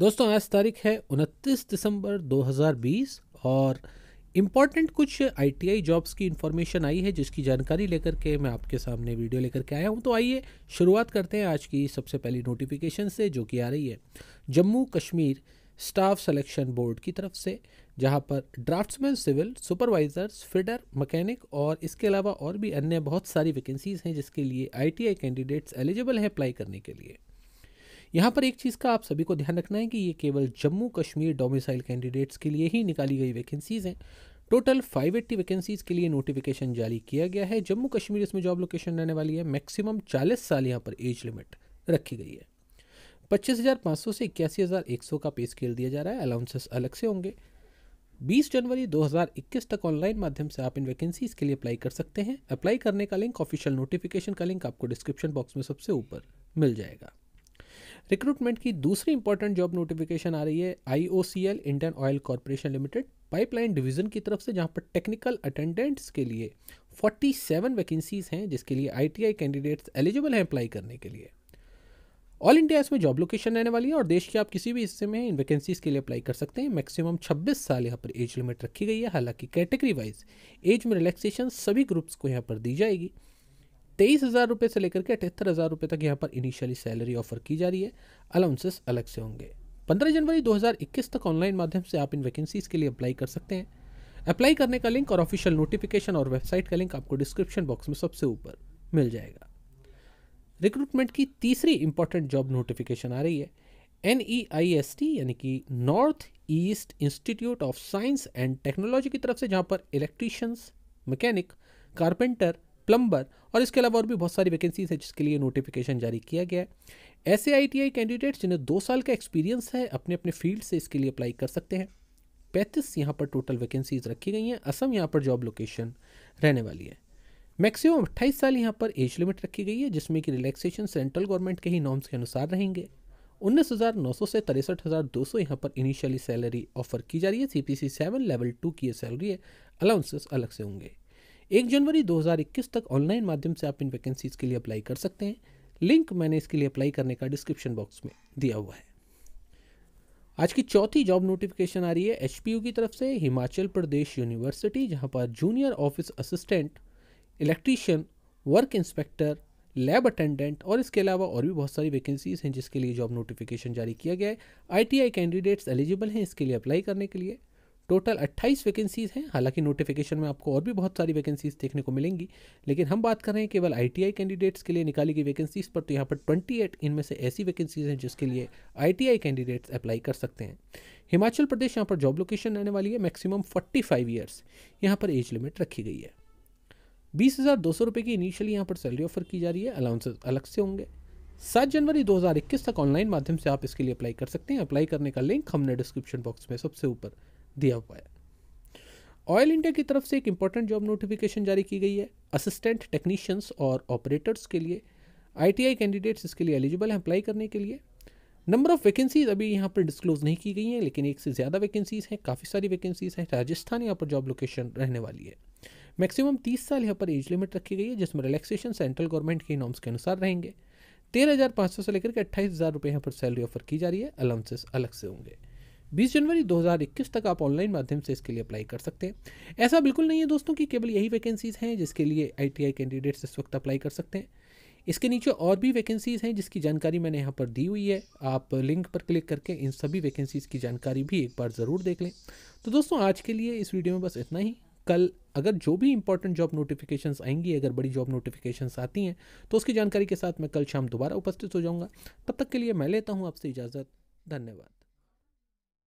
दोस्तों आज तारीख है 29 दिसंबर 2020 और इम्पॉर्टेंट कुछ आईटीआई जॉब्स की इन्फॉर्मेशन आई है जिसकी जानकारी लेकर के मैं आपके सामने वीडियो लेकर के आया हूं तो आइए शुरुआत करते हैं आज की सबसे पहली नोटिफिकेशन से जो कि आ रही है Jammu Kashmir staff selection board की तरफ से जहां पर draftsman civil supervisors feeder mechanic और इसके अलावा और भी अन्य बहुत सारी वैकेंसीज़ हैं जिसके लिए आईटीआई कैंडिडेट्स एलिजिबल हैं अप्लाई करने के लिए यहाँ पर एक चीज़ का आप सभी को ध्यान रखना है कि ये केवल जम्मू कश्मीर डोमिसाइल कैंडिडेट्स के लिए ही निकाली गई वैकेंसीज़ हैं टोटल 580 वैकेंसीज़ के लिए नोटिफिकेशन जारी किया गया है जम्मू कश्मीर इसमें जॉब लोकेशन रहने वाली है मैक्सिमम 40 साल यहाँ पर एज लिमिट रखी गई है 25,500 से इक्यासी का पे स्केल दिया जा रहा है अलाउंसेस अलग से होंगे 20 जनवरी 2021 तक ऑनलाइन माध्यम से आप इन वैकेंसीज के लिए अप्लाई कर सकते हैं अप्लाई करने का लिंक ऑफिशियल नोटिफिकेशन का लिंक आपको डिस्क्रिप्शन बॉक्स में सबसे ऊपर मिल जाएगा रिक्रूटमेंट की दूसरी इंपॉर्टेंट जॉब नोटिफिकेशन आ रही है आई Indian oil corporation limited pipeline division की तरफ से जहां पर टेक्निकल अटेंडेंट्स के लिए 47 वैकेंसीज हैं जिसके लिए आईटीआई कैंडिडेट्स एलिजिबल हैं अप्लाई करने के लिए ऑल इंडिया इसमें जॉब लोकेशन रहने वाली है और देश के आप किसी भी हिस्से में इन वैकेंसीज के लिए अप्लाई कर सकते हैं मैक्सिमम 26 साल यहाँ पर एज लिमिट रखी गई है हालांकि कैटेगरी वाइज एज में रिलैक्सेशन सभी ग्रुप्स को यहाँ पर दी जाएगी तेईस हज़ार रुपये से लेकर के अठहत्तर हज़ार रुपये तक यहाँ पर इनिशियली सैलरी ऑफर की जा रही है अलाउंसेस अलग से होंगे पंद्रह जनवरी 2021 तक ऑनलाइन माध्यम से आप इन वैकेंसीज़ के लिए अप्लाई कर सकते हैं अप्लाई करने का लिंक और ऑफिशियल नोटिफिकेशन और वेबसाइट का लिंक आपको डिस्क्रिप्शन बॉक्स में सबसे ऊपर मिल जाएगा रिक्रूटमेंट की तीसरी इंपॉर्टेंट जॉब नोटिफिकेशन आ रही है N E I S T यानी कि north east institute of science and technology की तरफ से जहाँ पर इलेक्ट्रीशियंस मैकेनिक कारपेंटर प्लम्बर और इसके अलावा और भी बहुत सारी वैकेंसीज है जिसके लिए नोटिफिकेशन जारी किया गया है ऐसे आई कैंडिडेट्स जिन्हें दो साल का एक्सपीरियंस है अपने अपने फील्ड से इसके लिए अप्लाई कर सकते हैं पैंतीस यहाँ पर टोटल वैकेंसीज रखी गई हैं असम यहाँ पर जॉब लोकेशन रहने वाली है मैक्सिमम अट्ठाईस साल यहाँ पर एज लिमिट रखी गई है जिसमें कि रिलैक्सेशन सेंट्रल गवर्नमेंट के ही नॉर्म्स के अनुसार रहेंगे उन्नीस हज़ार नौ सौ से तिरसठ हज़ार दो सौ यहाँ पर इनिशियली सैलरी ऑफर की जा रही है C P C seven level two की ये सैलरी है अलाउंसेस अलग से होंगे एक जनवरी 2021 तक ऑनलाइन माध्यम से आप इन वैकेंसीज के लिए अप्लाई कर सकते हैं लिंक मैंने इसके लिए अप्लाई करने का डिस्क्रिप्शन बॉक्स में दिया हुआ है आज की चौथी जॉब नोटिफिकेशन आ रही है एच की तरफ से हिमाचल प्रदेश यूनिवर्सिटी जहाँ पर junior office assistant electrician work inspector lab attendant और इसके अलावा और भी बहुत सारी वैकेंसीज हैं जिसके लिए जॉब नोटिफिकेशन जारी किया गया है आईटीआई कैंडिडेट्स एलिजिबल हैं इसके लिए अप्लाई करने के लिए टोटल 28 वैकेंसीज़ हैं हालांकि नोटिफिकेशन में आपको और भी बहुत सारी वैकेंसीज़ देखने को मिलेंगी लेकिन हम बात कर रहे हैं केवल आईटीआई कैंडिडेट्स के लिए निकाली गई वैकेंसीज़ पर तो यहाँ पर 28 इनमें से ऐसी वैकेंसीज़ हैं जिसके लिए आईटीआई कैंडिडेट्स अप्लाई कर सकते हैं हिमाचल प्रदेश यहाँ पर जॉब लोकेशन रहने वाली है मैक्सिमम फोर्टी फाइव ईयर्स यहाँ पर एज लिमिट रखी गई है बीस हज़ार दो सौ रुपये की इनिशियली यहाँ पर सैलरी ऑफर की जा रही है अलाउंसेस अलग से होंगे सात जनवरी 2021 तक ऑनलाइन माध्यम से आप इसके लिए अप्लाई कर सकते हैं अप्लाई करने का लिंक हमने डिस्क्रिप्शन बॉक्स में सबसे ऊपर दिया हुआ है ऑयल इंडिया की तरफ से एक इंपॉर्टेंट जॉब नोटिफिकेशन जारी की गई है असिस्टेंट टेक्नीशियंस और ऑपरेटर्स के लिए आईटीआई कैंडिडेट्स इसके लिए एलिजिबल हैं अप्लाई करने के लिए नंबर ऑफ़ वैकेंसीज अभी यहाँ पर डिस्क्लोज नहीं की गई हैं लेकिन एक से ज़्यादा वैकेंसीज़ हैं काफ़ी सारी वैकेंसीज़ हैं राजस्थान यहाँ पर जॉब लोकेशन रहने वाली है मैक्सिमम तीस साल यहाँ पर एज लिमिट रखी गई है जिसमें रिलैक्सेशन सेंट्रल गवर्नमेंट के नॉर्म्स के अनुसार रहेंगे तेरह हज़ार पाँच सौ से लेकर के अट्ठाईस हज़ार रुपये यहाँ पर सैलरी ऑफर की जा रही है अलाउंसेस अलग से होंगे 20 जनवरी 2021 तक आप ऑनलाइन माध्यम से इसके लिए अप्लाई कर सकते हैं ऐसा बिल्कुल नहीं है दोस्तों कि केवल यही वैकेंसीज़ हैं जिसके लिए आई कैंडिडेट्स इस वक्त अप्लाई कर सकते हैं इसके नीचे और भी वैकेंसीज़ हैं जिसकी जानकारी मैंने यहाँ पर दी हुई है आप लिंक पर क्लिक करके इन सभी वैकेंसीज़ की जानकारी भी एक बार ज़रूर देख लें तो दोस्तों आज के लिए इस वीडियो में बस इतना ही कल अगर जो भी इंपॉर्टेंट जॉब नोटिफिकेशंस आएंगी अगर बड़ी जॉब नोटिफिकेशंस आती हैं तो उसकी जानकारी के साथ मैं कल शाम दोबारा उपस्थित हो जाऊँगा तब तक के लिए मैं लेता हूँ आपसे इजाज़त धन्यवाद